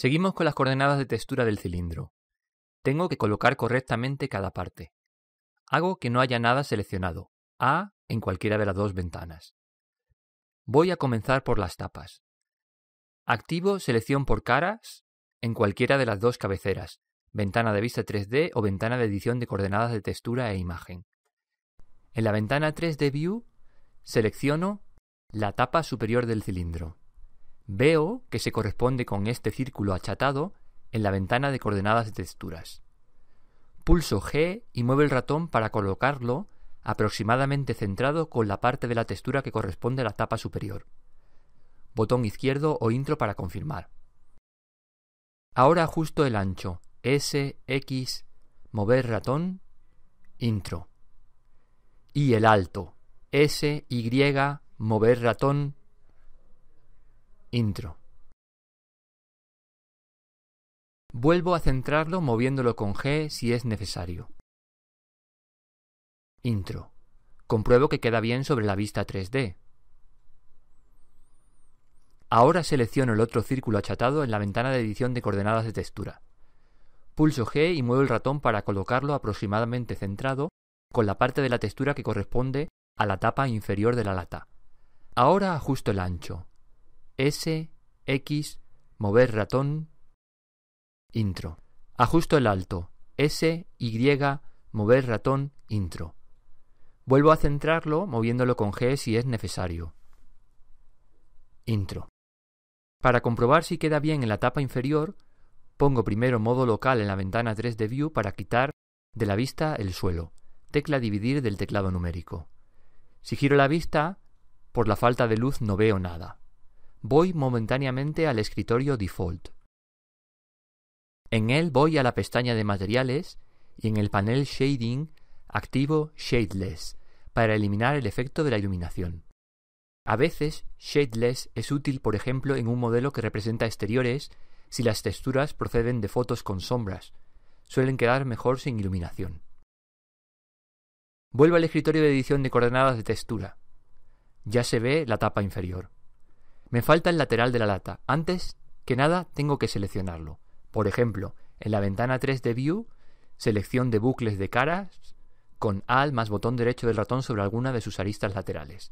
Seguimos con las coordenadas de textura del cilindro. Tengo que colocar correctamente cada parte. Hago que no haya nada seleccionado, A en cualquiera de las dos ventanas. Voy a comenzar por las tapas. Activo selección por caras en cualquiera de las dos cabeceras, ventana de vista 3D o ventana de edición de coordenadas de textura e imagen. En la ventana 3D View selecciono la tapa superior del cilindro. Veo que se corresponde con este círculo achatado en la ventana de coordenadas de texturas. Pulso G y muevo el ratón para colocarlo aproximadamente centrado con la parte de la textura que corresponde a la tapa superior. Botón izquierdo o intro para confirmar. Ahora ajusto el ancho S, X, mover ratón, intro. Y el alto S, Y, mover ratón, Intro. Vuelvo a centrarlo moviéndolo con G si es necesario. Intro. Compruebo que queda bien sobre la vista 3D. Ahora selecciono el otro círculo achatado en la ventana de edición de coordenadas de textura. Pulso G y muevo el ratón para colocarlo aproximadamente centrado con la parte de la textura que corresponde a la tapa inferior de la lata. Ahora ajusto el ancho, S, X, mover ratón, intro. Ajusto el alto, S, Y, mover ratón, intro. Vuelvo a centrarlo moviéndolo con G si es necesario. Intro. Para comprobar si queda bien en la tapa inferior, pongo primero modo local en la ventana 3 d View para quitar de la vista el suelo. Tecla dividir del teclado numérico. Si giro la vista, por la falta de luz no veo nada voy momentáneamente al escritorio Default. En él voy a la pestaña de materiales y en el panel Shading activo Shadeless para eliminar el efecto de la iluminación. A veces, Shadeless es útil, por ejemplo, en un modelo que representa exteriores si las texturas proceden de fotos con sombras. Suelen quedar mejor sin iluminación. Vuelvo al escritorio de edición de coordenadas de textura. Ya se ve la tapa inferior. Me falta el lateral de la lata. Antes que nada tengo que seleccionarlo. Por ejemplo, en la ventana 3 de View, selección de bucles de caras con AL más botón derecho del ratón sobre alguna de sus aristas laterales.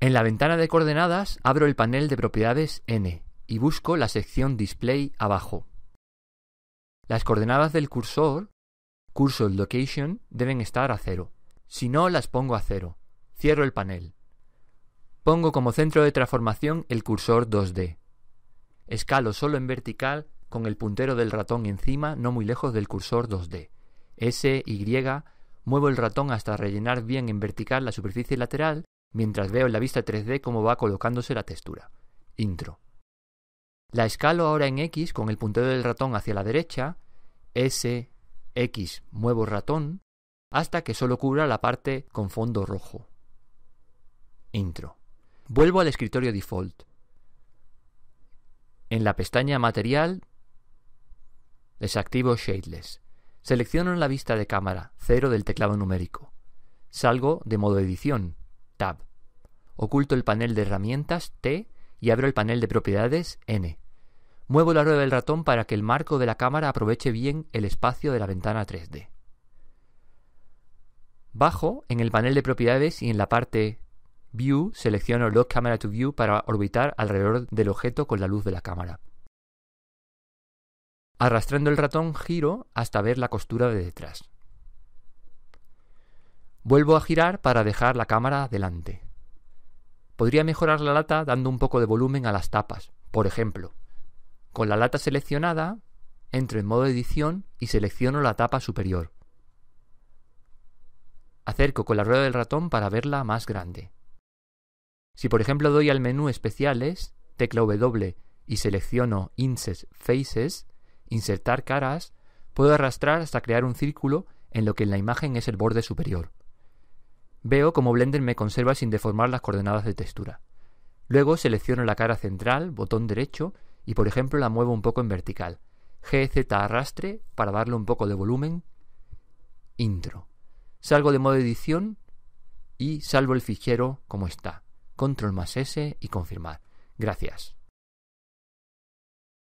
En la ventana de coordenadas abro el panel de propiedades N y busco la sección Display abajo. Las coordenadas del cursor, Cursor Location, deben estar a cero. Si no, las pongo a cero. Cierro el panel. Pongo como centro de transformación el cursor 2D. Escalo solo en vertical con el puntero del ratón encima, no muy lejos del cursor 2D. S, Y, muevo el ratón hasta rellenar bien en vertical la superficie lateral, mientras veo en la vista 3D cómo va colocándose la textura. Intro. La escalo ahora en X con el puntero del ratón hacia la derecha, S, X, muevo ratón, hasta que solo cubra la parte con fondo rojo. Intro. Vuelvo al escritorio default. En la pestaña Material desactivo Shadeless. Selecciono la vista de cámara, 0 del teclado numérico. Salgo de modo edición, Tab. Oculto el panel de herramientas, T, y abro el panel de propiedades, N. Muevo la rueda del ratón para que el marco de la cámara aproveche bien el espacio de la ventana 3D. Bajo en el panel de propiedades y en la parte View, selecciono Lock Camera to View para orbitar alrededor del objeto con la luz de la cámara. Arrastrando el ratón giro hasta ver la costura de detrás. Vuelvo a girar para dejar la cámara delante. Podría mejorar la lata dando un poco de volumen a las tapas, por ejemplo. Con la lata seleccionada, entro en modo edición y selecciono la tapa superior. Acerco con la rueda del ratón para verla más grande. Si por ejemplo doy al menú especiales, tecla W y selecciono Insert Faces, insertar caras, puedo arrastrar hasta crear un círculo en lo que en la imagen es el borde superior. Veo como Blender me conserva sin deformar las coordenadas de textura. Luego selecciono la cara central, botón derecho, y por ejemplo la muevo un poco en vertical. GZ arrastre para darle un poco de volumen. Intro. Salgo de modo edición y salvo el fichero como está control más S y confirmar. Gracias.